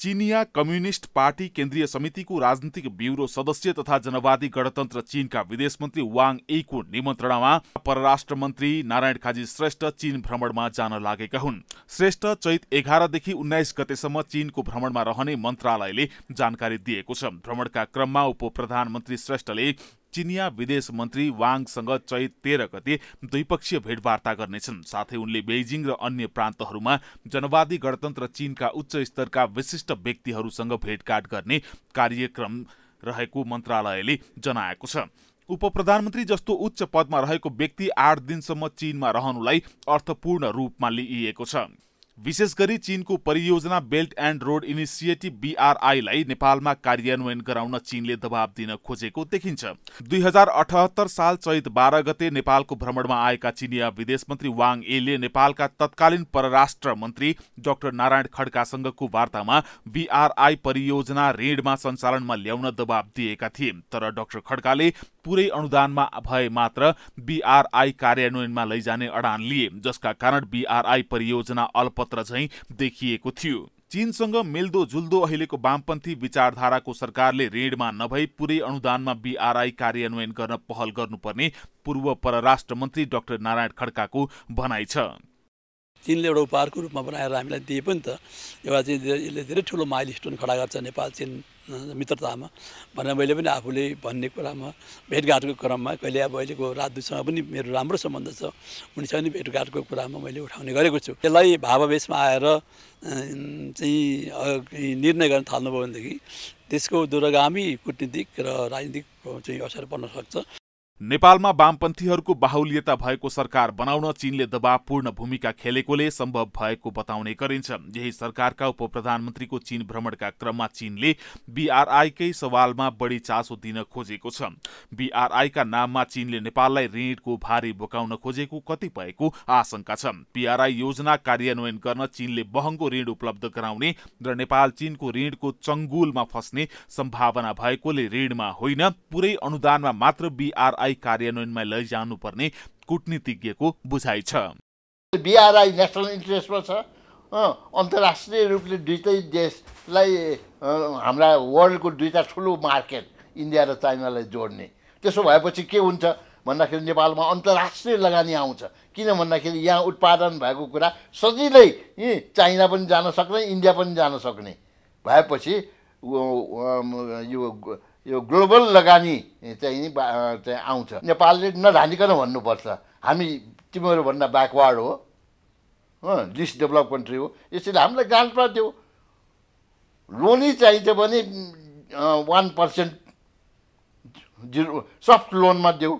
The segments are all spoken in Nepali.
चिनिया कम्युनिस्ट पार्टी केन्द्रीय समितिको राजनीतिक ब्युरो सदस्य तथा जनवादी गणतन्त्र चीनका विदेश मन्त्री वाङ एको निमन्त्रणामा परराष्ट्र मन्त्री नारायण खाजी श्रेष्ठ चीन भ्रमणमा जान लागेका हुन् श्रेष्ठ चैत एघारदेखि उन्नाइस गतेसम्म चीनको भ्रमणमा रहने मन्त्रालयले जानकारी दिएको छ भ्रमणका क्रममा उप प्रधानमन्त्री श्रेष्ठले चिनिया विदेश मन्त्री वाङसँग चैत तेह्र गते द्विपक्षीय भेटवार्ता गर्नेछन् साथै उनले बेजिङ र अन्य प्रान्तहरूमा जनवादी गणतन्त्र चीनका उच्च स्तरका विशिष्ट व्यक्तिहरूसँग भेटघाट गर्ने कार्यक्रम रहेको मन्त्रालयले जनाएको छ उप प्रधानमन्त्री जस्तो उच्च पदमा रहेको व्यक्ति आठ दिनसम्म चीनमा रहनुलाई अर्थपूर्ण रूपमा लिइएको छ विशेष गरी चीनको परियोजना बेल्ट एण्ड रोड इनिसिएटिभ बीआरआईलाई नेपालमा कार्यान्वयन गराउन चीनले दबाव दिन खोजेको देखिन्छ दुई हजार अठहत्तर साल चैत बाह्र गते नेपालको भ्रमणमा आएका चिनिया विदेश मन्त्री वाङ एले नेपालका तत्कालीन परराष्ट्र मन्त्री डाक्टर नारायण खड्कासँगको वार्तामा बीआरआई परियोजना ऋणमा सञ्चालनमा ल्याउन दबाब दिएका थिए तर डाक्टर खड्काले पूरै अनुदानमा भए मात्र बीआरआई कार्यान्वयनमा लैजाने अडान लिए जसका कारण बीआरआई परियोजना अल्प पत्र झैं देखिएको थियो चीनसँग जुल्दो अहिलेको वामपन्थी विचारधाराको सरकारले ऋणमा नभई पुरै अनुदानमा बीआरआई कार्यान्वयन गर्न पहल गर्नुपर्ने पूर्व परराष्ट्र मन्त्री डाक्टर नारायण खड्काको भनाइ छ चिनले एउटा उपहारको रूपमा बनाएर हामीलाई दिए पनि त एउटा चाहिँ यसले धेरै ठुलो माइल स्टोन खडा गर्छ नेपाल चिन मित्रतामा भनेर मैले पनि आफूले भन्ने कुरामा भेटघाटको क्रममा कहिले अब अहिलेको राजदूतसँग पनि मेरो राम्रो सम्बन्ध छ उनीसँग पनि भेटघाटको कुरामा मैले उठाउने गरेको छु त्यसलाई भावावेशमा आएर चाहिँ निर्णय गर्न थाल्नुभयो भनेदेखि त्यसको दूरगामी कुटनीतिक र राजनीतिक चाहिँ असर पर्न सक्छ नेपालमा वामपन्थीहरूको बाहुल्यता भएको सरकार बनाउन चीनले दबावपूर्ण भूमिका खेलेकोले सम्भव भएको बताउने गरिन्छ यही सरकारका उप प्रधानमन्त्रीको चीन भ्रमणका क्रममा चीनले बीआरआईकै सवालमा बढी चासो दिन खोजेको छ बीआरआईका नाममा चीनले नेपाललाई ऋणको भारी बोकाउन खोजेको कतिपयको आशंका छ बीआरआई योजना कार्यान्वयन गर्न चीनले महँगो ऋण उपलब्ध गराउने र नेपाल चीनको ऋणको चङ्गुलमा फस्ने सम्भावना भएकोले ऋणमा होइन पुरै अनुदानमा मात्र बीआरआई लाई कार्यान्वयनमा लैजानुपर्ने कुटनीतिज्ञको बुझाइ छ बिआरआई नेसनल इन्ट्रेस्टमा छ अन्तर्राष्ट्रिय रूपले दुइटै देशलाई हाम्रा वर्ल्डको दुईवटा ठुलो मार्केट इन्डिया र चाइनालाई जोड्ने त्यसो भएपछि के हुन्छ भन्दाखेरि नेपालमा अन्तर्राष्ट्रिय लगानी आउँछ किन भन्दाखेरि यहाँ उत्पादन भएको कुरा सजिलै चाइना पनि जान सक्ने इन्डिया पनि जान सक्ने भएपछि यो यो ग्लोबल लगानी चाहिँ नि चाहिँ आउँछ नेपालले नढानिकन भन्नुपर्छ हामी तिमीहरूभन्दा ब्याकवार्ड हो लिस्ट डेभलप कन्ट्री हो यसरी हामीलाई ग्रान्ट पनि थियो लोनै चाहिन्छ भने वान पर्सेन्ट जिरो सफ्ट लोनमा देऊ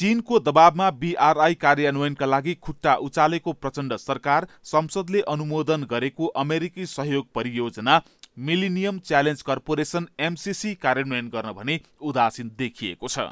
चीनको दबावमा बिआरआई कार्यान्वयनका लागि खुट्टा उचालेको प्रचण्ड सरकार संसदले अनुमोदन गरेको अमेरिकी सहयोग परियोजना मिलिनियम च्यालेन्ज कर्पोरेसन एमसिसी कार्यान्वयन गर्न भने उदासीन देखिएको छ